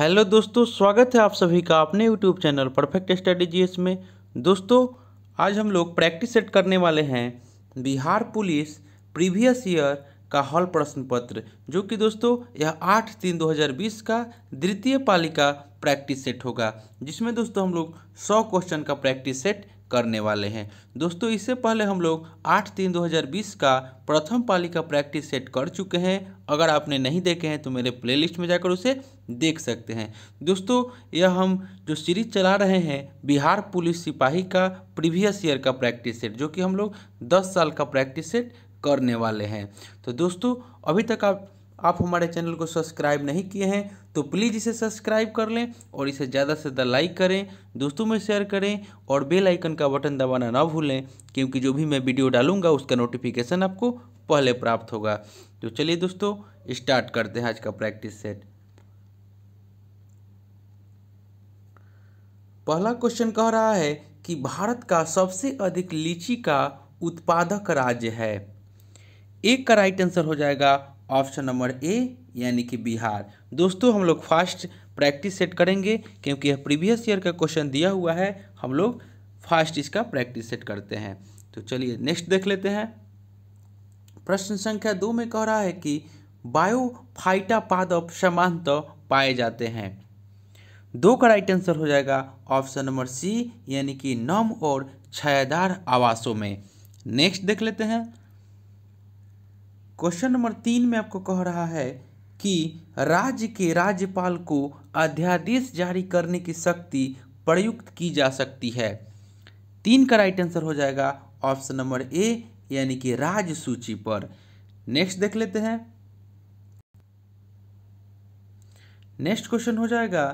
hello दोस्तों स्वागत है आप सभी का अपने यूट्यूब चैनल परफेक्ट स्टडी जी में दोस्तों आज हम लोग प्रैक्टिस सेट करने वाले हैं बिहार पुलिस प्रीवियस ईयर का हॉल प्रश्न पत्र जो कि दोस्तों यह आठ तीन दो हज़ार बीस का द्वितीय पालिका प्रैक्टिस सेट होगा जिसमें दोस्तों हम लोग सौ क्वेश्चन का प्रैक्टिस सेट करने वाले हैं दोस्तों इससे पहले हम लोग आठ तीन दो हज़ार बीस का प्रथम पाली का प्रैक्टिस सेट कर चुके हैं अगर आपने नहीं देखे हैं तो मेरे प्लेलिस्ट में जाकर उसे देख सकते हैं दोस्तों यह हम जो सीरीज चला रहे हैं बिहार पुलिस सिपाही का प्रीवियस ईयर का प्रैक्टिस सेट जो कि हम लोग दस साल का प्रैक्टिस सेट करने वाले हैं तो दोस्तों अभी तक आप आप हमारे चैनल को सब्सक्राइब नहीं किए हैं तो प्लीज़ इसे सब्सक्राइब कर लें और इसे ज़्यादा से ज़्यादा लाइक करें दोस्तों में शेयर करें और बेल आइकन का बटन दबाना ना भूलें क्योंकि जो भी मैं वीडियो डालूंगा उसका नोटिफिकेशन आपको पहले प्राप्त होगा तो चलिए दोस्तों स्टार्ट करते हैं आज का प्रैक्टिस सेट पहला क्वेश्चन कह रहा है कि भारत का सबसे अधिक लीची का उत्पादक राज्य है एक का राइट आंसर हो जाएगा ऑप्शन नंबर ए यानी कि बिहार दोस्तों हम लोग फास्ट प्रैक्टिस सेट करेंगे क्योंकि यह प्रीवियस ईयर का क्वेश्चन दिया हुआ है हम लोग फास्ट इसका प्रैक्टिस सेट करते हैं तो चलिए नेक्स्ट देख लेते हैं प्रश्न संख्या दो में कह रहा है कि बायोफाइटा पादप सामान्यतः पाए जाते हैं दो का राइट आंसर हो जाएगा ऑप्शन नंबर सी यानी कि नम और छायादार आवासों में नेक्स्ट देख लेते हैं क्वेश्चन नंबर तीन में आपको कह रहा है कि राज्य के राज्यपाल को अध्यादेश जारी करने की शक्ति प्रयुक्त की जा सकती है तीन का राइट आंसर हो जाएगा ऑप्शन नंबर ए यानी कि राज्य सूची पर नेक्स्ट देख लेते हैं नेक्स्ट क्वेश्चन हो जाएगा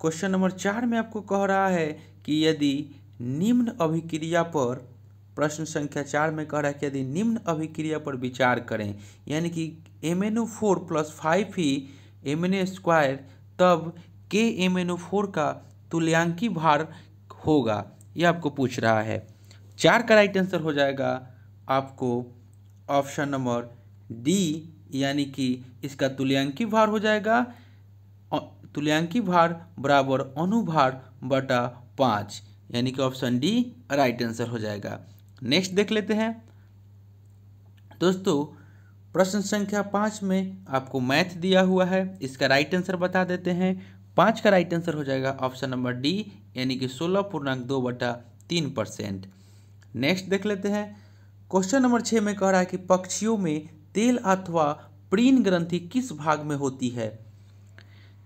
क्वेश्चन नंबर चार में आपको कह रहा है कि यदि निम्न अभिक्रिया पर प्रश्न संख्या चार में कह रहा है कि यदि निम्न अभिक्रिया पर विचार करें यानी कि M N O four plus five ही एम एन ए स्क्वायर तब के एम एन ओ फोर का तुल्यांकी भार होगा यह आपको पूछ रहा है चार का राइट आंसर हो जाएगा आपको ऑप्शन नंबर डी यानी कि इसका तुल्यांकी भार हो जाएगा तुल्यांकी भार बराबर अनुभार बटा पाँच यानी कि ऑप्शन डी राइट आंसर हो जाएगा नेक्स्ट देख लेते हैं दोस्तों प्रश्न संख्या पाँच में आपको मैथ दिया हुआ है इसका राइट आंसर बता देते हैं पाँच का राइट आंसर हो जाएगा ऑप्शन नंबर डी यानी कि सोलह पूर्णांक दो बटा तीन परसेंट नेक्स्ट देख लेते हैं क्वेश्चन नंबर छः में कह रहा है कि पक्षियों में तेल अथवा प्रीन ग्रंथि किस भाग में होती है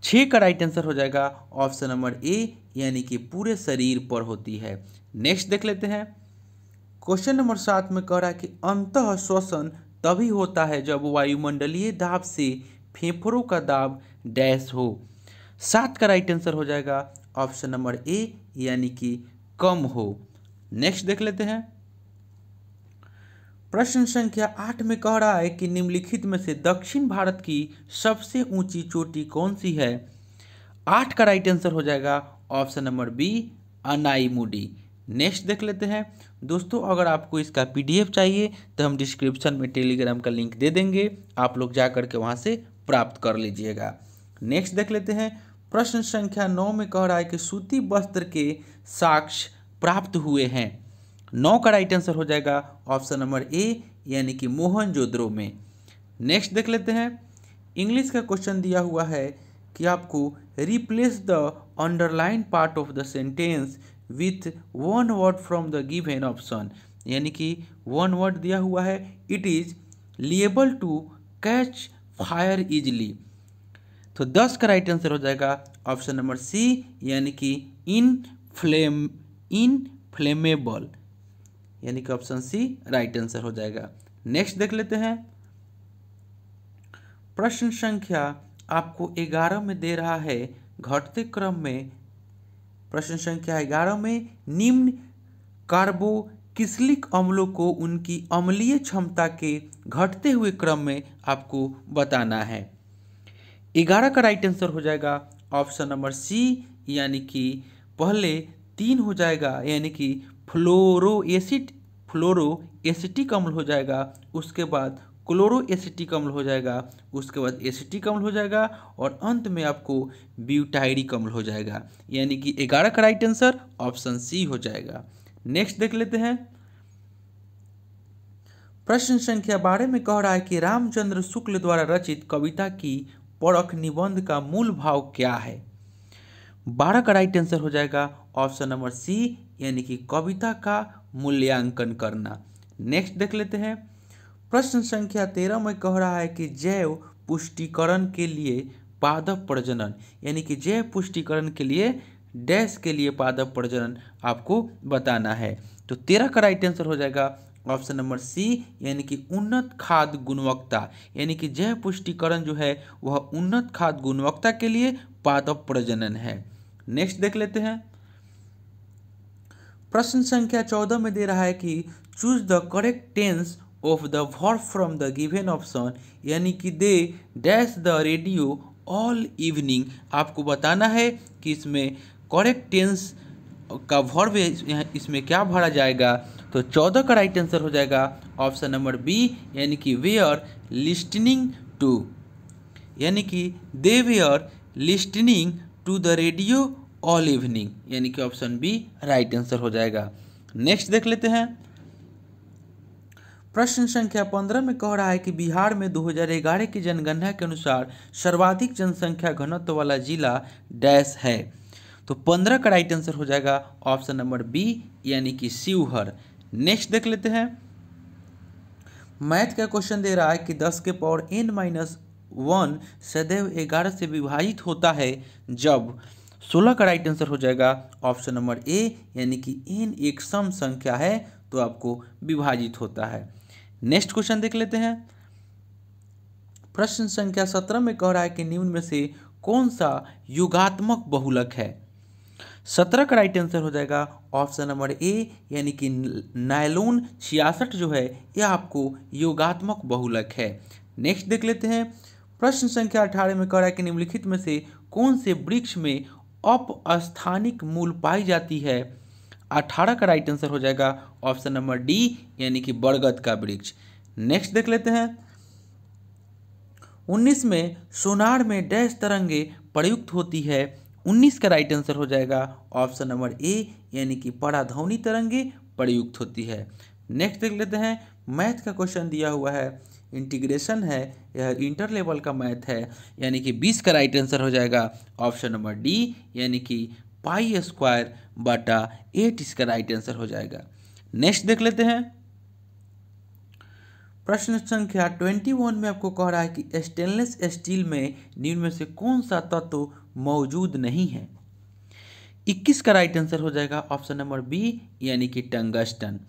छः का राइट आंसर हो जाएगा ऑप्शन नंबर ए यानी कि पूरे शरीर पर होती है नेक्स्ट देख लेते हैं क्वेश्चन नंबर सात में कह रहा है कि अंत श्वसन तभी होता है जब वायुमंडलीय दाब से फेफड़ों का दाब डैश हो सात का राइट आंसर हो जाएगा ऑप्शन नंबर ए यानी कि कम हो नेक्स्ट देख लेते हैं प्रश्न संख्या आठ में कह रहा है कि निम्नलिखित में से दक्षिण भारत की सबसे ऊंची चोटी कौन सी है आठ का राइट आंसर हो जाएगा option number B Anamudi next देख लेते हैं दोस्तों अगर आपको इसका पीडीएफ चाहिए तो हम डिस्क्रिप्शन में टेलीग्राम का लिंक दे देंगे आप लोग जा करके वहाँ से प्राप्त कर लीजिएगा नेक्स्ट देख लेते हैं प्रश्न संख्या नौ में कह रहा है कि सूती वस्त्र के साक्ष्य प्राप्त हुए हैं नौ का राइट आंसर हो जाएगा ऑप्शन नंबर ए यानी कि मोहन जोद्रो में नेक्स्ट देख लेते हैं इंग्लिश का क्वेश्चन दिया हुआ है कि आपको replace the underline part of the sentence with one word from the given option यानी कि वन वर्ड दिया हुआ है it is liable to catch fire easily तो दस का राइट आंसर हो जाएगा ऑप्शन नंबर सी यानी कि इन फ्लेम इन फ्लेमेबल यानी कि ऑप्शन सी राइट आंसर हो जाएगा नेक्स्ट देख लेते हैं प्रश्न संख्या आपको ग्यारह में दे रहा है घटते क्रम में प्रश्न संख्या ग्यारह में निम्न कार्बो किसलिक अम्लों को उनकी अम्लीय क्षमता के घटते हुए क्रम में आपको बताना है ग्यारह का राइट आंसर हो जाएगा ऑप्शन नंबर सी यानी कि पहले तीन हो जाएगा यानी कि फ्लोरो एसिड फ्लोरो एसिटिक अम्ल हो जाएगा उसके बाद क्लोरो एसिटिक अम्ल हो जाएगा उसके बाद एसिटिक अम्ल हो जाएगा और अंत में आपको ब्यूटायरिक अम्ल हो जाएगा यानी कि ग्यारह का राइट आंसर ऑप्शन सी हो जाएगा नेक्स्ट देख लेते हैं प्रश्न संख्या बारे में कह रहा है कि रामचंद्र शुक्ल द्वारा रचित कविता की परख निबंध का मूल भाव क्या है बारह का राइट आंसर हो जाएगा ऑप्शन नंबर सी यानी कि कविता का मूल्यांकन करना नेक्स्ट देख लेते हैं प्रश्न संख्या तेरह में कह रहा है कि जैव पुष्टिकरण के लिए पादप प्रजनन यानी कि जैव पुष्टिकरण के लिए डैश के लिए पादप प्रजनन आपको बताना है तो तेरह का राइट आंसर हो जाएगा ऑप्शन नंबर सी यानी कि उन्नत खाद गुणवत्ता यानी कि जैव पुष्टिकरण जो है वह उन्नत खाद गुणवत्ता के लिए पादप प्रजनन है नेक्स्ट देख लेते हैं प्रश्न संख्या चौदह में दे रहा है कि choose the correct tense of the verb from the given option यानी कि they dash the radio all evening आपको बताना है कि इसमें करेक्ट टेंस का वर्ब इसमें क्या भरा जाएगा तो चौदह का राइट आंसर हो जाएगा ऑप्शन नंबर बी यानी कि वे आर लिस्टनिंग टू यानी कि दे वे are listening to the radio all evening यानी कि ऑप्शन बी राइट आंसर हो जाएगा नेक्स्ट देख लेते हैं प्रश्न संख्या पंद्रह में कह रहा है कि बिहार में 2011 की जनगणना के अनुसार सर्वाधिक जनसंख्या घनत्व वाला जिला डैश है तो पंद्रह का राइट आंसर हो जाएगा ऑप्शन नंबर बी यानी कि शिवहर नेक्स्ट देख लेते हैं मैथ का क्वेश्चन दे रहा है कि दस के पावर एन माइनस वन सदैव ग्यारह से विभाजित होता है जब सोलह का राइट आंसर हो जाएगा ऑप्शन नंबर ए यानी कि एन एक सम संख्या है तो आपको विभाजित होता है नेक्स्ट क्वेश्चन देख लेते हैं प्रश्न संख्या सत्रह में कह रहा है कि निम्न में से कौन सा युगात्मक बहुलक है सत्रह का राइट आंसर हो जाएगा ऑप्शन नंबर ए यानी कि नायलोन छियासठ जो है यह आपको योगात्मक बहुलक है नेक्स्ट देख लेते हैं प्रश्न संख्या अठारह में कह रहा है कि निम्नलिखित में से कौन से वृक्ष में अपस्थानिक मूल पाई जाती है अठारह का राइट आंसर हो जाएगा ऑप्शन नंबर डी यानी कि बरगद का वृक्ष नेक्स्ट देख लेते हैं उन्नीस में सोनार में डैश तरंगे प्रयुक्त होती है उन्नीस का राइट आंसर हो जाएगा ऑप्शन नंबर ए यानी कि पराधौनी तरंगे प्रयुक्त होती है नेक्स्ट देख लेते हैं मैथ का क्वेश्चन दिया हुआ है इंटीग्रेशन है यह इंटर लेवल का मैथ है यानी कि बीस का राइट आंसर हो जाएगा ऑप्शन नंबर डी यानी कि पाई स्क्वायर बटा एट इसका राइट आंसर हो जाएगा नेक्स्ट देख लेते हैं प्रश्न संख्या ट्वेंटी वन में आपको कह रहा है कि स्टेनलेस स्टील में निम्न में से कौन सा तत्व तो मौजूद नहीं है इक्कीस का राइट आंसर हो जाएगा ऑप्शन नंबर बी यानी कि टंगस्टन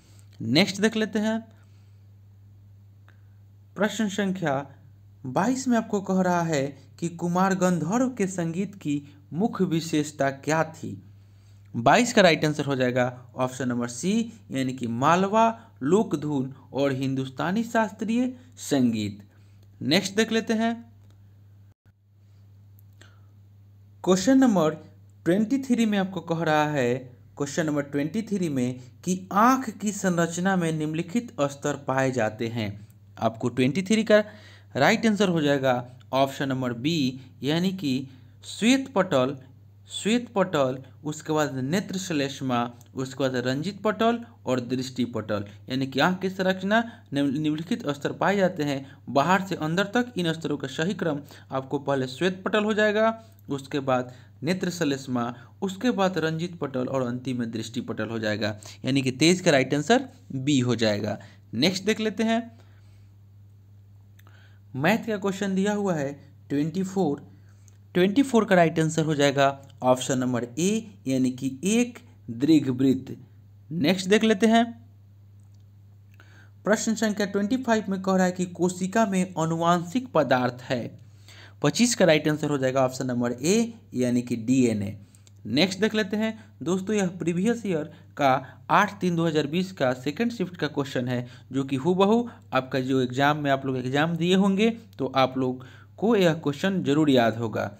नेक्स्ट देख लेते हैं प्रश्न संख्या 22 में आपको कह रहा है कि कुमार गंधर्व के संगीत की मुख्य विशेषता क्या थी 22 का राइट आंसर हो जाएगा ऑप्शन नंबर सी यानी कि मालवा लोकधुन और हिंदुस्तानी शास्त्रीय संगीत नेक्स्ट देख लेते हैं क्वेश्चन नंबर ट्वेंटी थ्री में आपको कह रहा है क्वेश्चन नंबर ट्वेंटी थ्री में कि आंख की संरचना में निम्नलिखित स्तर पाए जाते हैं आपको ट्वेंटी थ्री का राइट आंसर हो जाएगा ऑप्शन नंबर बी यानी कि श्वेत पटल श्वेत पटल उसके बाद नेत्र श्लेष्मा उसके बाद रंजित पटल और दृष्टि पटल यानी कि आँख की संरचना निम्नलिखित स्तर पाए जाते हैं बाहर से अंदर तक इन स्तरों का सही क्रम आपको पहले श्वेत पटल हो जाएगा उसके बाद नेत्र श्लेष्मा उसके बाद रंजित पटल और अंतिम में दृष्टि पटल हो जाएगा यानी कि तेज का राइट आंसर बी हो जाएगा नेक्स्ट देख लेते हैं मैथ का क्वेश्चन दिया हुआ है ट्वेंटी फोर ट्वेंटी फोर का राइट आंसर हो जाएगा ऑप्शन नंबर ए यानी कि एक दीर्घ वृत्त नेक्स्ट देख लेते हैं प्रश्न संख्या ट्वेंटी फाइव में कह रहा है कि कोशिका में अनुवांशिक पदार्थ है पच्चीस का राइट आंसर हो जाएगा ऑप्शन नंबर ए यानी कि डीएनए नेक्स्ट देख लेते हैं दोस्तों यह प्रीवियस ईयर का आठ तीन 2020 का सेकंड शिफ्ट का क्वेश्चन है जो कि हूबहू आपका जो एग्ज़ाम में आप लोग एग्ज़ाम दिए होंगे तो आप लोग को यह क्वेश्चन जरूर याद होगा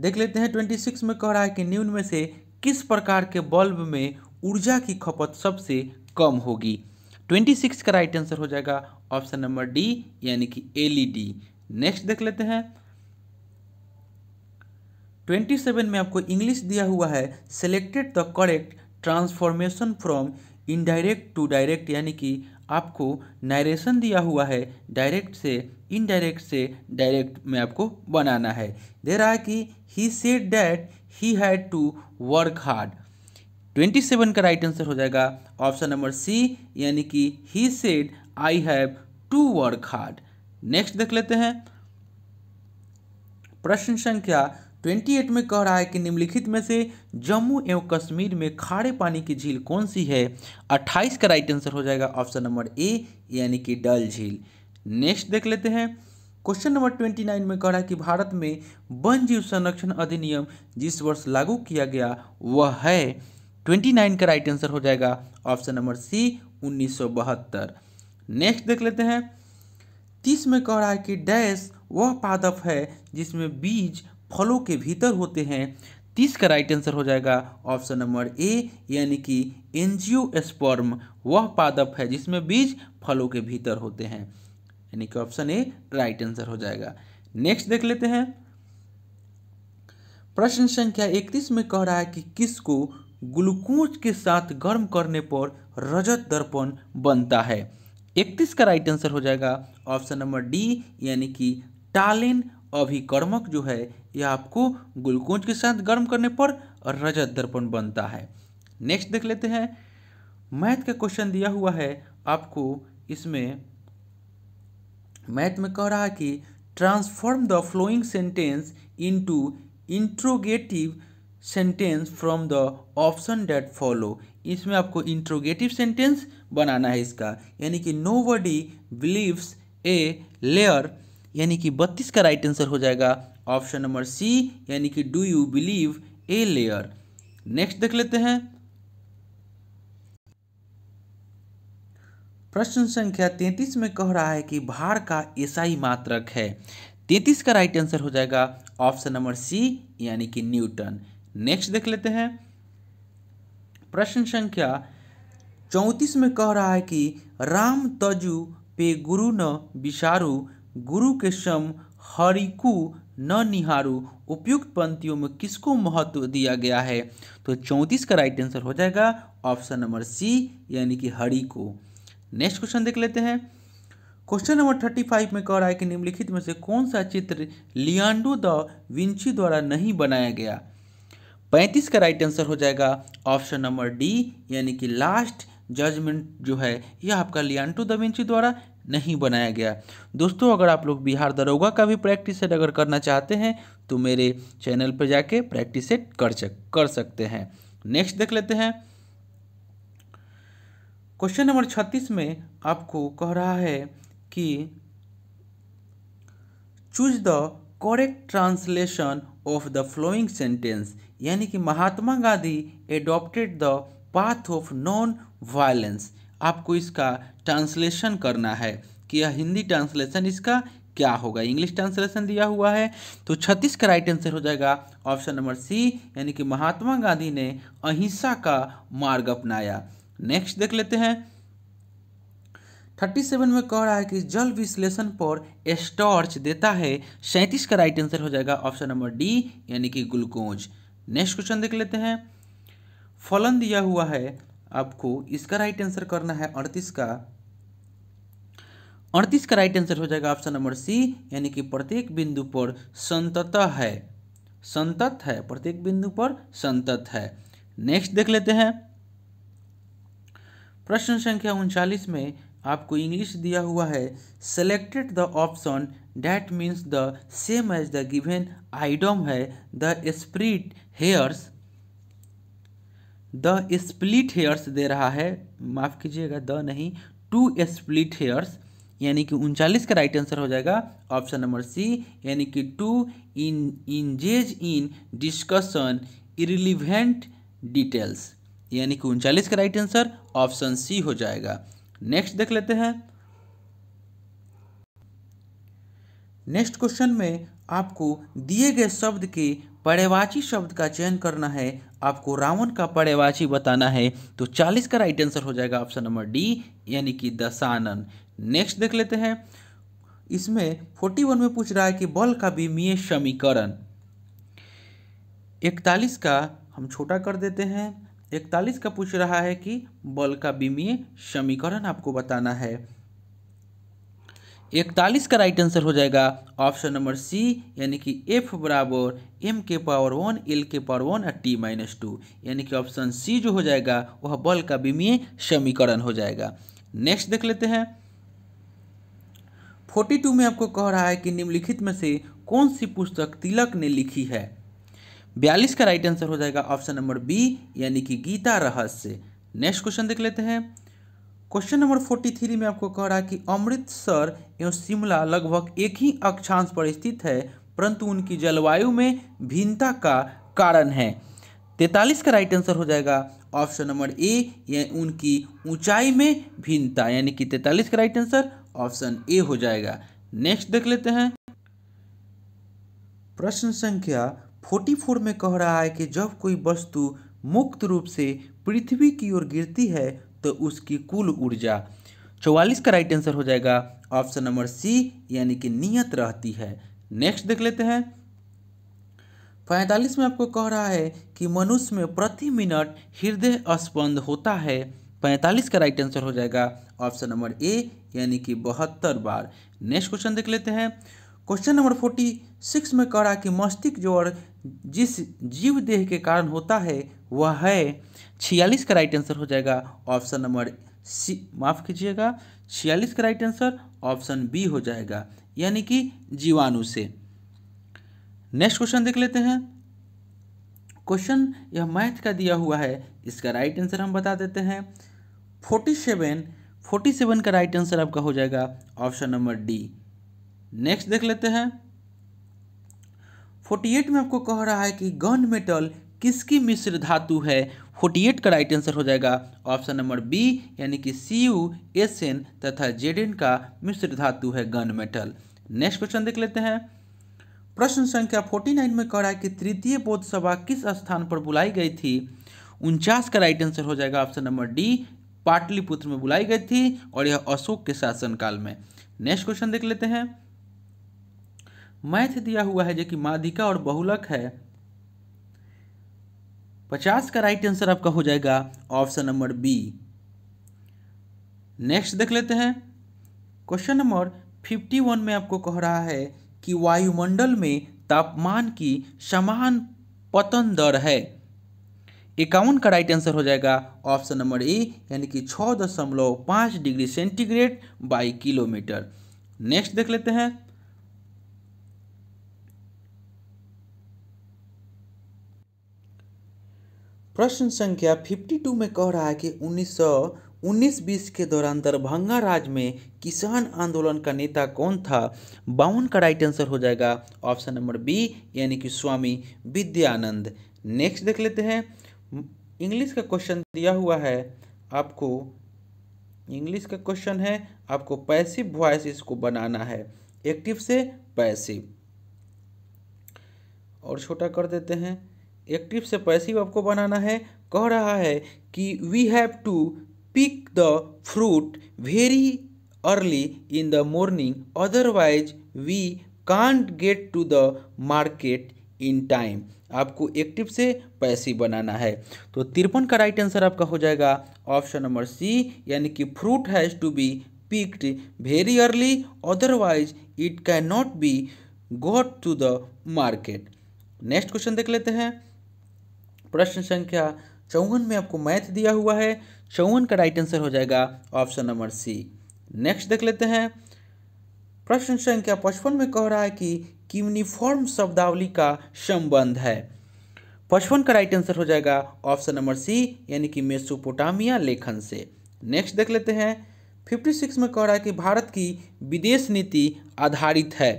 देख लेते हैं ट्वेंटी सिक्स में कह रहा है कि न्यून में से किस प्रकार के बल्ब में ऊर्जा की खपत सबसे कम होगी ट्वेंटी सिक्स का राइट आंसर हो जाएगा ऑप्शन नंबर डी यानी कि एलईडी नेक्स्ट e देख लेते हैं ट्वेंटी सेवन में आपको इंग्लिश दिया हुआ है selected the correct transformation from indirect to direct यानी कि आपको नायरेशन दिया हुआ है डायरेक्ट से इनडायरेक्ट से डायरेक्ट में आपको बनाना है दे रहा है कि he said that he had to work hard twenty seven का राइट आंसर हो जाएगा ऑप्शन नंबर सी यानी कि he said I have to work hard next देख लेते हैं प्रश्न संख्या 28 में कह रहा है कि निम्नलिखित में से जम्मू एवं कश्मीर में खारे पानी की झील कौन सी है 28 का राइट आंसर हो जाएगा ऑप्शन नंबर ए यानी कि डल झील नेक्स्ट देख लेते हैं क्वेश्चन नंबर ट्वेंटी नाइन में कह रहा है कि भारत में वन जीव संरक्षण अधिनियम जिस वर्ष लागू किया गया वह है ट्वेंटी नाइन का राइट आंसर हो जाएगा ऑप्शन नंबर सी उन्नीस नेक्स्ट देख लेते हैं तीस में कह रहा है कि डैश वह पादप है जिसमें बीज फलों के भीतर होते हैं तीस का राइट आंसर हो जाएगा ऑप्शन नंबर ए यानी कि एंजियोस्पर्म वह पादप है जिसमें बीज फलों के भीतर होते हैं यानी कि ऑप्शन ए राइट आंसर हो जाएगा नेक्स्ट देख लेते हैं प्रश्न संख्या इकतीस में कह रहा है कि किसको ग्लूकोज के साथ गर्म करने पर रजत दर्पण बनता है इकतीस का राइट आंसर हो जाएगा ऑप्शन नंबर डी यानी कि टालिन अभिकर्मक जो है या आपको ग्लूकोज के साथ गर्म करने पर रजत दर्पण बनता है नेक्स्ट देख लेते हैं मैथ का क्वेश्चन दिया हुआ है आपको इसमें मैथ में कह रहा है कि transform the following sentence into interrogative sentence from the option that follow इसमें आपको इंट्रोगेटिव सेंटेंस बनाना है इसका यानी कि nobody believes a liar यानी कि बत्तीस का राइट आंसर हो जाएगा ऑप्शन नंबर सी यानी कि do you believe a liar next देख लेते हैं प्रश्न संख्या तैतीस में कह रहा है कि भार का एसआई मात्रक है तैंतीस का राइट आंसर हो जाएगा ऑप्शन नंबर सी यानी कि न्यूटन नेक्स्ट देख लेते हैं प्रश्न संख्या चौंतीस में कह रहा है कि राम तजु पे गुरु न विचारू गुरु के सम हरिकु न निहारू उपयुक्त पंक्तियों में किसको महत्व दिया गया है तो चौंतीस का राइट आंसर हो जाएगा ऑप्शन नंबर सी यानी कि हरि को नेक्स्ट क्वेश्चन देख लेते हैं क्वेश्चन नंबर थर्टी फाइव में कह रहा है कि निम्नलिखित में से कौन सा चित्र लियांडो द विंची द्वारा नहीं बनाया गया पैंतीस का राइट आंसर हो जाएगा ऑप्शन नंबर डी यानी कि लास्ट जजमेंट जो है यह आपका लियांटो विंची द्वारा नहीं बनाया गया दोस्तों अगर आप लोग बिहार दरोगा का भी प्रैक्टिस सेट अगर करना चाहते हैं तो मेरे चैनल पर जाके प्रैक्टिस सेट कर सक कर सकते हैं नेक्स्ट देख लेते हैं क्वेश्चन नंबर छत्तीस में आपको कह रहा है कि choose the correct translation of the following sentence यानी कि Mahatma Gandhi adopted the path of non violence आपको इसका ट्रांसलेशन करना है कि यह हिंदी ट्रांसलेशन इसका क्या होगा इंग्लिश ट्रांसलेशन दिया हुआ है तो छत्तीस का राइट आंसर हो जाएगा ऑप्शन नंबर सी यानी कि महात्मा गांधी ने अहिंसा का मार्ग अपनाया नेक्स्ट देख लेते हैं थर्टी सेवन में कह रहा है कि जल विश्लेषण पर स्टॉर्च देता है सैंतीस का राइट आंसर हो जाएगा ऑप्शन नंबर डी यानी कि ग्लूकोज नेक्स्ट क्वेश्चन देख लेते हैं फलन दिया हुआ है आपको इसका राइट आंसर करना है अड़तीस का अड़तीस का राइट आंसर हो जाएगा ऑप्शन नंबर सी यानी कि प्रत्येक बिंदु पर संतत है संतत है प्रत्येक बिंदु पर संतत है नेक्स्ट देख लेते हैं प्रश्न संख्या उनचालीस में आपको इंग्लिश दिया हुआ है selected the option that means the same as the given idiom है the split hairs the split hairs दे रहा है माफ़ कीजिएगा द नहीं टू स्प्लिट हेयर्स यानी कि उनचालीस का राइट आंसर हो जाएगा ऑप्शन नंबर सी यानी कि to in engage in discussion irrelevant details यानी कि उनचालीस का राइट आंसर ऑप्शन सी हो जाएगा नेक्स्ट देख लेते हैं नेक्स्ट क्वेश्चन में आपको दिए गए शब्द के पड़ेवाची शब्द का चयन करना है आपको रावण का पड़ेवाची बताना है तो चालीस का राइट आंसर हो जाएगा ऑप्शन नंबर डी यानी कि दशानन नेक्स्ट देख लेते हैं इसमें फोर्टी वन में पूछ रहा है कि बल का विमीय समीकरण इकतालीस का हम छोटा कर देते हैं इकतालीस का पूछ रहा है कि बल का विमीय समीकरण आपको बताना है इकतालीस का राइट आंसर हो जाएगा ऑप्शन नंबर सी यानी कि एफ बराबर एम के पावर वन एल के पावर वन और टी माइनस टू यानी कि ऑप्शन सी जो हो जाएगा वह बल का विमीय समीकरण हो जाएगा नेक्स्ट देख लेते हैं फोर्टी टू में आपको कह रहा है कि निम्नलिखित में से कौन सी पुस्तक तिलक ने लिखी है बयालीस का राइट आंसर हो जाएगा ऑप्शन नंबर बी यानी कि गीता रहस्य नेक्स्ट क्वेश्चन देख लेते हैं क्वेश्चन नंबर फोर्टी थ्री में आपको कह रहा है कि अमृतसर एवं शिमला लगभग एक ही अक्षांश पर स्थित है परंतु उनकी जलवायु में भिन्नता का कारण है तैतालीस का राइट आंसर हो जाएगा ऑप्शन नंबर ए या उनकी ऊंचाई में भिन्नता यानी कि तैतालीस का राइट आंसर ऑप्शन ए हो जाएगा नेक्स्ट देख लेते हैं प्रश्न संख्या फोर्टी फोर में कह रहा है कि जब कोई वस्तु मुक्त रूप से पृथ्वी की ओर गिरती है तो उसकी कुल ऊर्जा चौवालीस का राइट आंसर हो जाएगा ऑप्शन नंबर सी यानी कि नियत रहती है नेक्स्ट देख लेते हैं पैंतालीस में आपको कह रहा है कि मनुष्य में प्रति मिनट हृदय स्पंद होता है पैंतालीस का राइट आंसर हो जाएगा ऑप्शन नंबर ए यानी कि बहत्तर बार नेक्स्ट क्वेश्चन देख लेते हैं क्वेश्चन नंबर फोर्टी सिक्स में कह रहा है कि मस्तिष्क ज्वर जिस जीव देह के कारण होता है वह है छियालीस का राइट आंसर हो जाएगा ऑप्शन नंबर सी माफ़ कीजिएगा छियालीस का राइट आंसर ऑप्शन बी हो जाएगा यानी कि जीवाणु से नेक्स्ट क्वेश्चन देख लेते हैं क्वेश्चन यह मैथ का दिया हुआ है इसका राइट आंसर हम बता देते हैं फोर्टी सेवन फोर्टी सेवन का राइट आंसर आपका हो जाएगा ऑप्शन नंबर डी नेक्स्ट देख लेते हैं फोर्टी एट में आपको कह रहा है कि गन मेटल किसकी मिश्र धातु है फोर्टी एट का राइट आंसर हो जाएगा ऑप्शन नंबर बी यानी कि सी यू एस एन तथा जेड एन का मिश्र धातु है गन मेटल नेक्स्ट क्वेश्चन देख लेते हैं प्रश्न संख्या फोर्टी नाइन में कह रहा है कि तृतीय बोध सभा किस स्थान पर बुलाई गई थी उनचास का राइट आंसर हो जाएगा ऑप्शन नंबर डी पाटलिपुत्र में बुलाई गई थी और यह अशोक के शासनकाल में नेक्स्ट क्वेश्चन देख लेते हैं मैथ दिया हुआ है जो कि माधिका और बहुलक है पचास का राइट आंसर आपका हो जाएगा ऑप्शन नंबर बी नेक्स्ट देख लेते हैं क्वेश्चन नंबर फिफ्टी वन में आपको कह रहा है कि वायुमंडल में तापमान की समान पतन दर है इक्यावन का राइट आंसर हो जाएगा ऑप्शन नंबर ए यानी कि छः दशमलव पाँच degree centigrade by kilometre next देख लेते हैं प्रश्न संख्या 52 में कह रहा है कि उन्नीस सौ उन्नीस बीस के दौरान दरभंगा राज्य में किसान आंदोलन का नेता कौन था बावन का राइट आंसर हो जाएगा ऑप्शन नंबर बी यानी कि स्वामी विद्यानंद नेक्स्ट देख लेते हैं इंग्लिश का क्वेश्चन दिया हुआ है आपको इंग्लिश का क्वेश्चन है आपको पैसिव वॉइस इसको बनाना है एक्टिव से पैसिव और छोटा कर देते हैं एक्टिव से पैसिव आपको बनाना है कह रहा है कि we have to pick the fruit very early in the morning otherwise we can't get to the market in time आपको एक्टिव से पैसिव बनाना है तो तिरपन का राइट आंसर आपका हो जाएगा ऑप्शन नंबर सी यानी कि fruit has to be picked very early otherwise it can not be got to the market next question देख लेते हैं प्रश्न संख्या चौवन में आपको मैथ दिया हुआ है चौवन का राइट आंसर हो जाएगा ऑप्शन नंबर सी नेक्स्ट देख लेते हैं प्रश्न संख्या पचपन में कह रहा है कि यूनिफॉर्म शब्दावली का संबंध है पचपन का राइट आंसर हो जाएगा ऑप्शन नंबर सी यानी कि मेसोपोटामिया लेखन से नेक्स्ट देख लेते हैं फिफ्टी सिक्स में कह रहा है कि भारत की विदेश नीति आधारित है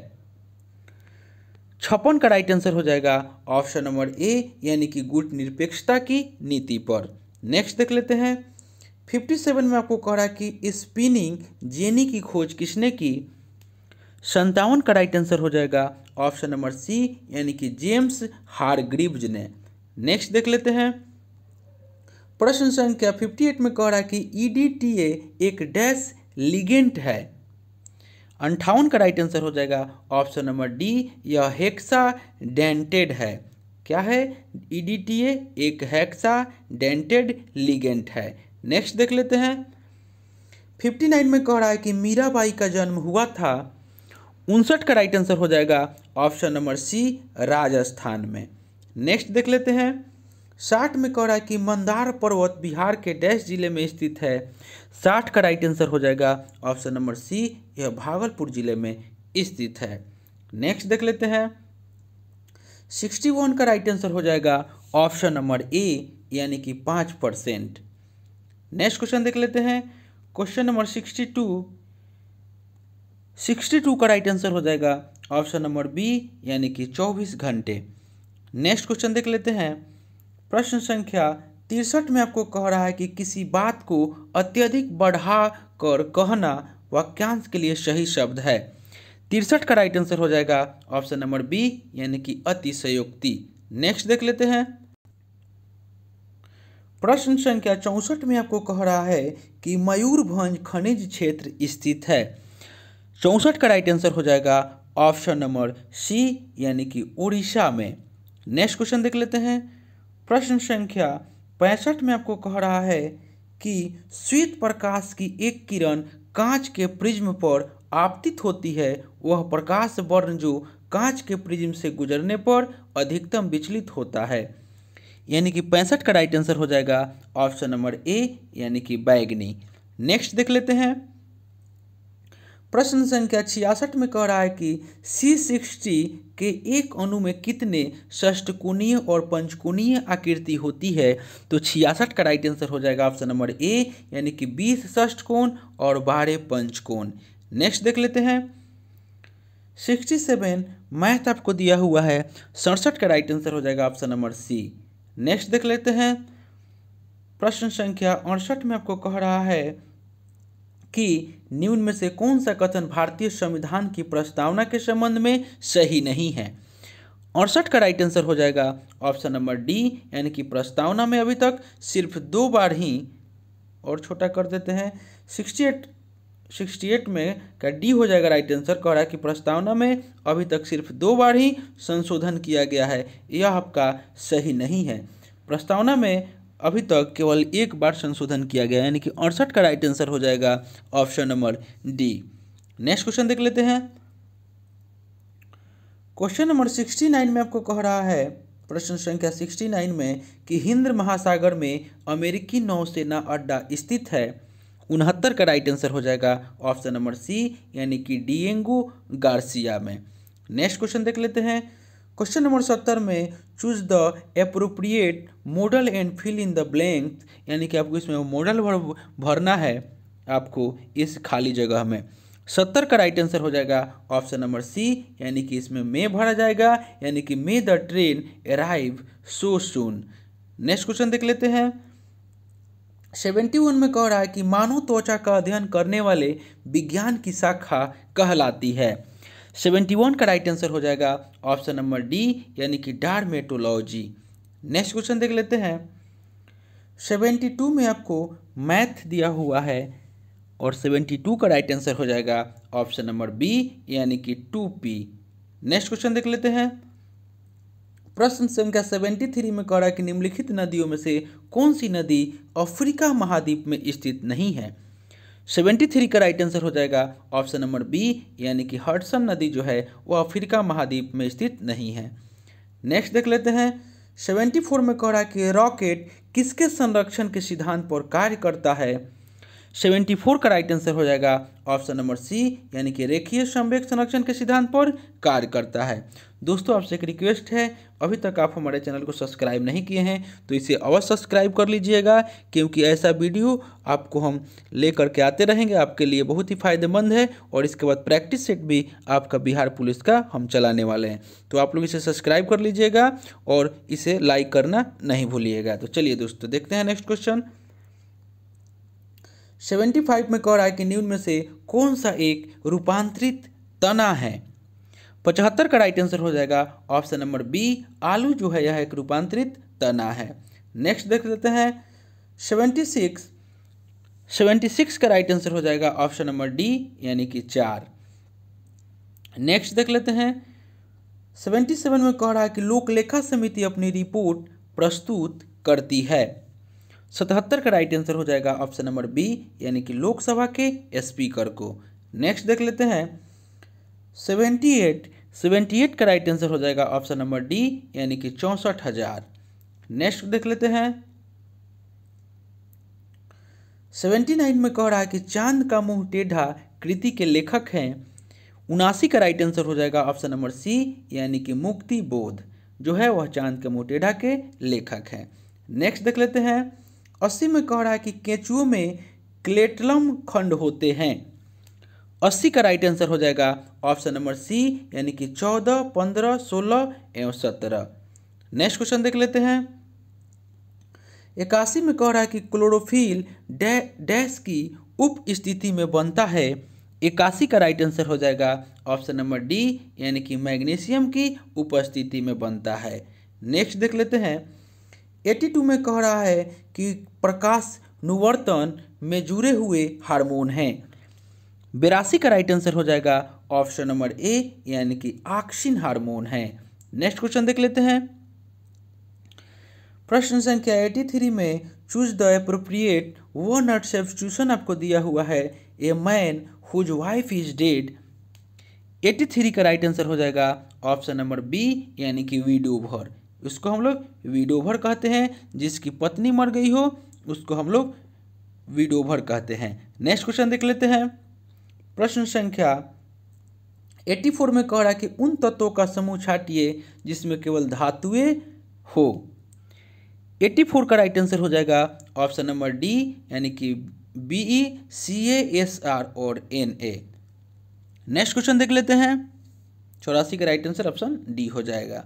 छप्पन का राइट आंसर हो जाएगा ऑप्शन नंबर ए यानी कि गुट निरपेक्षता की नीति पर नेक्स्ट देख लेते हैं फिफ्टी सेवन में आपको कह रहा है कि स्पिनिंग जेनी की खोज किसने की संतावन का राइट आंसर हो जाएगा ऑप्शन नंबर सी यानी कि जेम्स हारग्रीव्ज ने नेक्स्ट देख लेते हैं प्रश्न संख्या फिफ्टी एट में कह रहा है कि ई e एक डैश लिगेंट है अंठावन का राइट आंसर हो जाएगा ऑप्शन नंबर डी यह हेक्सा डेंटेड है क्या है ईडीटीए e एक हेक्सा डेंटेड लिगेंट है नेक्स्ट देख लेते हैं फिफ्टी नाइन में कह रहा है कि मीराबाई का जन्म हुआ था उनसठ का राइट आंसर हो जाएगा ऑप्शन नंबर सी राजस्थान में नेक्स्ट देख लेते हैं साठ में कह रहा है कि मंदार पर्वत बिहार के डैश जिले में स्थित है साठ का राइट आंसर हो जाएगा ऑप्शन नंबर सी यह भागलपुर जिले में स्थित है नेक्स्ट देख लेते हैं सिक्सटी वन का राइट आंसर हो जाएगा ऑप्शन नंबर ए यानी कि पाँच परसेंट नेक्स्ट क्वेश्चन देख लेते हैं question number sixty two sixty two का राइट आंसर हो जाएगा ऑप्शन नंबर बी यानी कि चौबीस घंटे नेक्स्ट क्वेश्चन देख लेते हैं प्रश्न संख्या तिरसठ में आपको कह रहा है कि किसी बात को अत्यधिक बढ़ा कर कहना वाक्यांश के लिए सही शब्द है तिरसठ का राइट आंसर हो जाएगा ऑप्शन नंबर बी यानी कि अतिशयोक्ति नेक्स्ट देख लेते हैं प्रश्न संख्या चौंसठ में आपको कह रहा है कि मयूरभंज खनिज क्षेत्र स्थित है चौंसठ का राइट आंसर हो जाएगा ऑप्शन नंबर सी यानी कि उड़ीसा में नेक्स्ट क्वेश्चन देख लेते हैं प्रश्न संख्या पैंसठ में आपको कह रहा है कि श्वेत प्रकाश की एक किरण कांच के प्रिज्म पर आपतित होती है वह प्रकाश वर्ण जो कांच के प्रिज्म से गुजरने पर अधिकतम विचलित होता है यानी कि पैंसठ का राइट आंसर हो जाएगा ऑप्शन नंबर ए यानी कि बैगनी नेक्स्ट देख लेते हैं प्रश्न संख्या छियासठ में कह रहा है कि सी सिक्सटी के एक अणु में कितने षष्टकोणीय और पंचकोणीय आकृति होती है तो छियासठ का राइट आंसर हो जाएगा ऑप्शन नंबर ए यानी कि बीस षष्टकोण और बारह पंचकोण नेक्स्ट देख लेते हैं सिक्सटी सेवन मैथ आपको दिया हुआ है सड़सठ का राइट आंसर हो जाएगा ऑप्शन नंबर सी नेक्स्ट देख लेते हैं प्रश्न संख्या अड़सठ में आपको कह रहा है कि निम्न में से कौन सा कथन भारतीय संविधान की प्रस्तावना के संबंध में सही नहीं है अड़सठ का राइट आंसर हो जाएगा ऑप्शन नंबर डी यानी कि प्रस्तावना में अभी तक सिर्फ दो बार ही और छोटा कर देते हैं सिक्सटी एट सिक्सटी एट में का डी हो जाएगा राइट आंसर कह रहा है कि प्रस्तावना में अभी तक सिर्फ दो बार ही संशोधन किया गया है यह आपका सही नहीं है प्रस्तावना में अभी तक केवल एक बार संशोधन किया गया यानी कि अड़सठ का राइट आंसर हो जाएगा option number D next question देख लेते हैं क्वेश्चन नंबर सिक्सटी नाइन में आपको कह रहा है प्रश्न संख्या सिक्सटी नाइन में कि हिंद महासागर में अमेरिकी नौसेना अड्डा स्थित है उनहत्तर का राइट आंसर हो जाएगा ऑप्शन नंबर सी यानी कि डिएंगो गार्सिया में नेक्स्ट क्वेश्चन देख लेते हैं क्वेश्चन नंबर सत्तर में choose the appropriate modal and fill in the blank यानी कि आपको इसमें मॉडल भर भरना है आपको इस खाली जगह में सत्तर का राइट आंसर हो जाएगा ऑप्शन नंबर सी यानी कि इसमें मे भरा जाएगा यानी कि may the train arrive so soon next question देख लेते हैं सेवेंटी वन में कह रहा है कि मानव त्वचा का अध्ययन करने वाले विज्ञान की शाखा कहलाती है सेवेंटी वन का राइट आंसर हो जाएगा ऑप्शन नंबर डी यानी कि डारमेटोलॉजी नेक्स्ट क्वेश्चन देख लेते हैं सेवेंटी टू में आपको मैथ दिया हुआ है और सेवेंटी टू का राइट आंसर हो जाएगा ऑप्शन नंबर बी यानी कि टू पी नेक्स्ट क्वेश्चन देख लेते हैं प्रश्न संख्या सेवेंटी थ्री में कह रहा है कि निम्नलिखित नदियों में से कौन सी नदी अफ्रीका महाद्वीप में स्थित नहीं है सेवेंटी थ्री का राइट आंसर हो जाएगा ऑप्शन नंबर बी यानी कि हडसन नदी जो है वह अफ्रीका महाद्वीप में स्थित नहीं है नेक्स्ट देख लेते हैं सेवेंटी फोर में कह रहा कि रॉकेट किसके संरक्षण के सिद्धांत पर कार्य करता है सेवेंटी फोर का राइट आंसर हो जाएगा ऑप्शन नंबर सी यानी कि रेखीय संवेक संरक्षण के सिद्धांत पर कार्य करता है दोस्तों आपसे एक रिक्वेस्ट है अभी तक आप हमारे चैनल को सब्सक्राइब नहीं किए हैं तो इसे अवश्य सब्सक्राइब कर लीजिएगा क्योंकि ऐसा वीडियो आपको हम ले करके आते रहेंगे आपके लिए बहुत ही फायदेमंद है और इसके बाद प्रैक्टिस सेट भी आपका बिहार पुलिस का हम चलाने वाले हैं तो आप लोग इसे सब्सक्राइब कर लीजिएगा और इसे लाइक करना नहीं भूलिएगा तो चलिए दोस्तों देखते हैं नेक्स्ट क्वेश्चन 75 में कह रहा है कि निम्न में से कौन सा एक रूपांतरित तना है पचहत्तर का राइट आंसर हो जाएगा ऑप्शन नंबर बी आलू जो है यह एक रूपांतरित तना है नेक्स्ट देख लेते हैं सेवेंटी सिक्स सेवेंटी सिक्स का राइट आंसर हो जाएगा ऑप्शन नंबर डी यानी कि चार नेक्स्ट देख लेते हैं सेवेंटी सेवन में कह रहा है कि लोकलेखा समिति अपनी रिपोर्ट प्रस्तुत करती है सतहत्तर का राइट आंसर हो जाएगा ऑप्शन नंबर बी यानी कि लोकसभा के स्पीकर को नेक्स्ट देख लेते हैं सेवेंटी एट सेवेंटी एट का राइट आंसर हो जाएगा ऑप्शन नंबर डी यानी कि चौंसठ हजार नेक्स्ट देख लेते हैं सेवेंटी नाइन में कह रहा है कि चांद का मुंह टेढ़ा कृति के लेखक हैं उनासी का राइट आंसर हो जाएगा ऑप्शन नंबर सी यानी कि मुक्ति बोध जो है वह चांद का मुंह टेढ़ा के लेखक हैं नेक्स्ट देख लेते हैं अस्सी में कह रहा है कि केंचुओं में क्लेटलम खंड होते हैं अस्सी का राइट आंसर हो जाएगा ऑप्शन नंबर सी यानी कि चौदह पंद्रह सोलह एवं सत्रह नेक्स्ट क्वेश्चन देख लेते हैं इक्यासी में कह रहा है कि क्लोरोफिल डैश डैश की उप स्थिति में बनता है इक्यासी का राइट आंसर हो जाएगा ऑप्शन नंबर डी यानी कि मैग्नीशियम की उपस्थिति में बनता है नेक्स्ट देख लेते हैं 82 में कह रहा है कि प्रकाश नुवर्तन में जुड़े हुए हार्मोन हैं बेरासी का राइट आंसर हो जाएगा ऑप्शन नंबर ए यानी कि ऑक्सीन हार्मोन है नेक्स्ट क्वेश्चन देख लेते हैं प्रश्न संख्या एटी थ्री में choose the appropriate one word substitution आपको दिया हुआ है a man whose wife is dead eighty three का राइट आंसर हो जाएगा ऑप्शन नंबर बी यानी कि भर उसको हम लोग विडोभर कहते हैं जिसकी पत्नी मर गई हो उसको हम लोग विडोभर कहते हैं नेक्स्ट क्वेश्चन देख लेते हैं प्रश्न संख्या 84 में कह रहा है कि उन तत्वों का समूह छाटिए जिसमें केवल धातुएं हो 84 का राइट आंसर हो जाएगा ऑप्शन नंबर डी यानी कि B E C A S R और एन ए नेक्स्ट क्वेश्चन देख लेते हैं चौरासी का राइट आंसर ऑप्शन डी हो जाएगा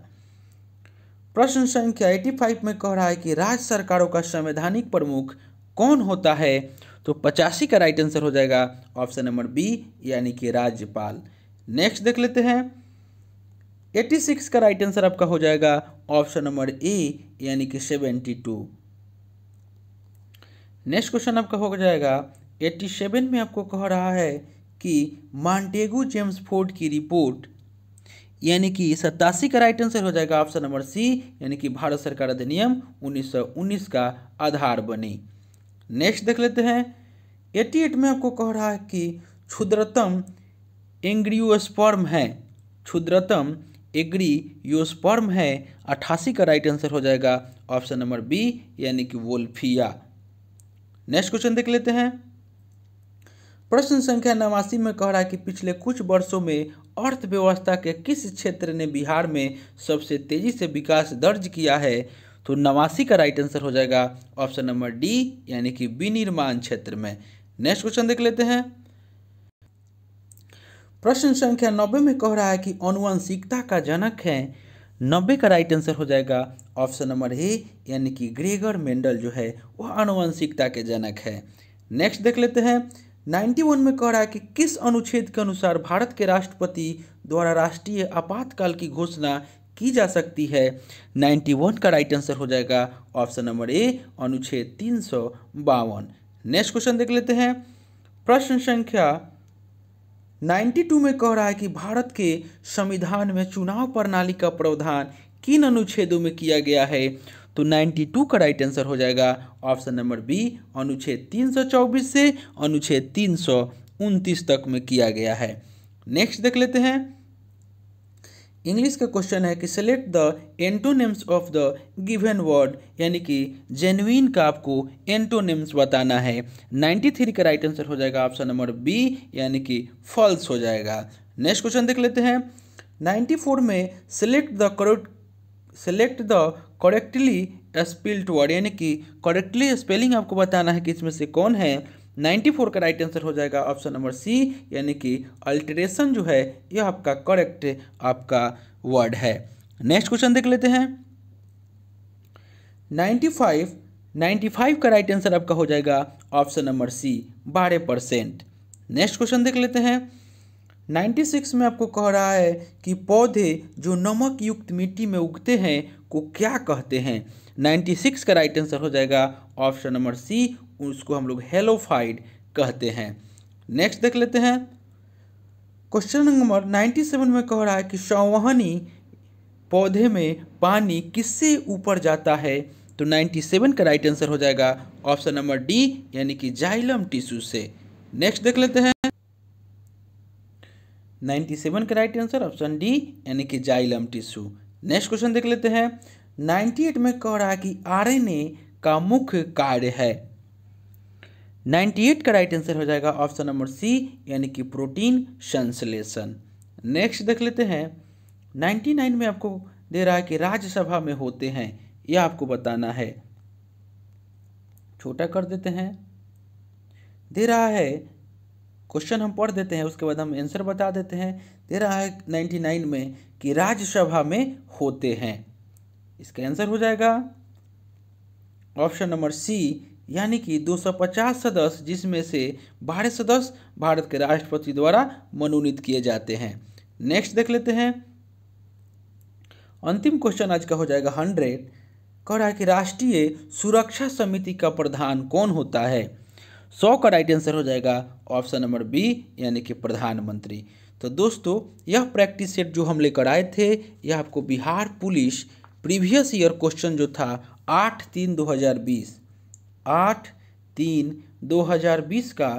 प्रश्न संख्या फाइव में कह रहा है कि राज्य सरकारों का संवैधानिक प्रमुख कौन होता है तो पचासी का राइट आंसर हो जाएगा ऑप्शन नंबर बी यानी कि राज्यपाल नेक्स्ट देख लेते हैं सिक्स का राइट आंसर आपका हो जाएगा ऑप्शन नंबर ए यानी कि सेवेंटी टू नेक्स्ट क्वेश्चन आपका हो जाएगा एट्टी सेवन में आपको कह रहा है कि मांटेगो जेम्स फोर्ड की रिपोर्ट यानी कि सत्तासी का राइट आंसर हो जाएगा ऑप्शन नंबर सी यानी कि भारत सरकार अधिनियम 1919 का आधार बनी नेक्स्ट देख लेते हैं 88 में आपको कह रहा है कि क्षुद्रतम एंग्रियोस्पर्म है क्षुद्रतम एग्री योस्पर्म है अट्ठासी का राइट आंसर हो जाएगा ऑप्शन नंबर बी यानी कि वोल्फिया नेक्स्ट क्वेश्चन देख लेते हैं प्रश्न संख्या नवासी में कह रहा है कि पिछले कुछ वर्षों में अर्थव्यवस्था के किस क्षेत्र ने बिहार में सबसे तेजी से विकास दर्ज किया है तो नवासी का राइट आंसर हो जाएगा ऑप्शन नंबर डी यानी कि विनिर्माण क्षेत्र में नेक्स्ट क्वेश्चन देख लेते हैं प्रश्न संख्या नब्बे में कह रहा है कि अनुवंशिकता का जनक है नब्बे का राइट आंसर हो जाएगा ऑप्शन नंबर ए यानी कि ग्रेगर मेंडल जो है वह अनुवंशिकता के जनक है नेक्स्ट देख लेते हैं 91 में कह रहा है कि किस अनुच्छेद के अनुसार भारत के राष्ट्रपति द्वारा राष्ट्रीय आपातकाल की घोषणा की जा सकती है 91 का राइट आंसर हो जाएगा ऑप्शन नंबर ए अनुच्छेद तीन नेक्स्ट क्वेश्चन देख लेते हैं प्रश्न संख्या 92 में कह रहा है कि भारत के संविधान में चुनाव प्रणाली का प्रावधान किन अनुच्छेदों में किया गया है तो 92 का राइट आंसर हो जाएगा ऑप्शन नंबर बी अनुच्छेद 324 से अनुच्छेद तीन तक में किया गया है नेक्स्ट देख लेते हैं इंग्लिश का क्वेश्चन है कि select the antonyms of the given word यानी कि जेनुइन का आपको एंटोनेम्स बताना है 93 का राइट आंसर हो जाएगा ऑप्शन नंबर बी यानी कि फॉल्स हो जाएगा नेक्स्ट क्वेश्चन देख लेते हैं 94 में select the select the correctly spelled word यानी कि करेक्टली स्पेलिंग आपको बताना है कि इसमें से कौन है 94 का राइट आंसर हो जाएगा ऑप्शन नंबर सी यानी कि अल्टरेशन जो है यह आपका करेक्ट आपका वर्ड है नेक्स्ट क्वेश्चन देख लेते हैं 95 95 का राइट आंसर आपका हो जाएगा ऑप्शन नंबर सी बारह परसेंट नेक्स्ट क्वेश्चन देख लेते हैं 96 में आपको कह रहा है कि पौधे जो नमक युक्त मिट्टी में उगते हैं को क्या कहते हैं 96 का राइट आंसर हो जाएगा ऑप्शन नंबर सी उसको हम लोग हेलोफाइड कहते हैं नेक्स्ट देख लेते हैं क्वेश्चन नंबर 97 में कह रहा है कि संवहनी पौधे में पानी किससे ऊपर जाता है तो 97 का राइट आंसर हो जाएगा ऑप्शन नंबर डी यानी कि जाइलम टिश्यू से नेक्स्ट देख लेते हैं नाइन्टी सेवन का राइट आंसर ऑप्शन डी यानी कि जाइलम टिश्यू नेक्स्ट क्वेश्चन देख लेते हैं नाइन्टी एट में कह रहा है कि आरएनए का मुख्य कार्य है नाइन्टी एट का राइट आंसर हो जाएगा ऑप्शन नंबर सी यानी कि प्रोटीन संश्लेषण नेक्स्ट देख लेते हैं नाइन्टी नाइन में आपको दे रहा है कि राज्यसभा में होते हैं यह आपको बताना है छोटा कर देते हैं दे रहा है क्वेश्चन हम पढ़ देते हैं उसके बाद हम आंसर बता देते हैं दे रहा है नाइन्टी नाइन में कि राज्यसभा में होते हैं इसका आंसर हो जाएगा ऑप्शन नंबर सी यानी कि 250 सदस्य जिसमें से बारह सदस्य भारत के राष्ट्रपति द्वारा मनोनीत किए जाते हैं नेक्स्ट देख लेते हैं अंतिम क्वेश्चन आज का हो जाएगा हंड्रेड कह रहा है कि राष्ट्रीय सुरक्षा समिति का प्रधान कौन होता है सौ का राइट आंसर हो जाएगा ऑप्शन नंबर बी यानी कि प्रधानमंत्री तो दोस्तों यह प्रैक्टिस सेट जो हम लेकर आए थे यह आपको Bihar police previous year question जो था आठ तीन दो हज़ार बीस आठ तीन दो हज़ार बीस का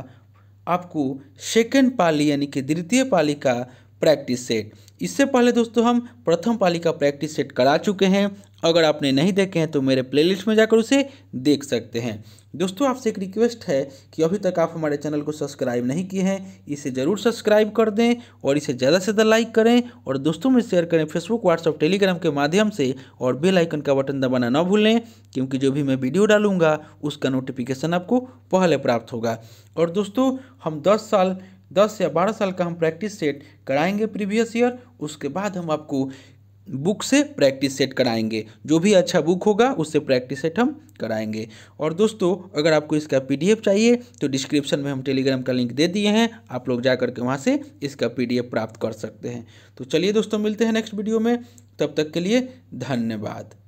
आपको सेकेंड पाली यानी कि द्वितीय पाली का प्रैक्टिस सेट इससे पहले दोस्तों हम प्रथम पाली का प्रैक्टिस सेट करा चुके हैं अगर आपने नहीं देखे हैं तो मेरे प्लेलिस्ट में जाकर उसे देख सकते हैं दोस्तों आपसे एक रिक्वेस्ट है कि अभी तक आप हमारे चैनल को सब्सक्राइब नहीं किए हैं इसे ज़रूर सब्सक्राइब कर दें और इसे ज़्यादा से ज़्यादा लाइक करें और दोस्तों में शेयर करें फेसबुक व्हाट्सअप टेलीग्राम के माध्यम से और बेल आइकन का बटन दबाना ना भूलें क्योंकि जो भी मैं वीडियो डालूंगा उसका नोटिफिकेशन आपको पहले प्राप्त होगा और दोस्तों हम दस साल दस या बारह साल का हम प्रैक्टिस सेट कराएंगे प्रीवियस ईयर उसके बाद हम आपको बुक से प्रैक्टिस सेट कराएंगे जो भी अच्छा बुक होगा उससे प्रैक्टिस सेट हम कराएंगे और दोस्तों अगर आपको इसका पीडीएफ चाहिए तो डिस्क्रिप्शन में हम टेलीग्राम का लिंक दे दिए हैं आप लोग जा करके वहाँ से इसका पीडीएफ प्राप्त कर सकते हैं तो चलिए दोस्तों मिलते हैं नेक्स्ट वीडियो में तब तक के लिए धन्यवाद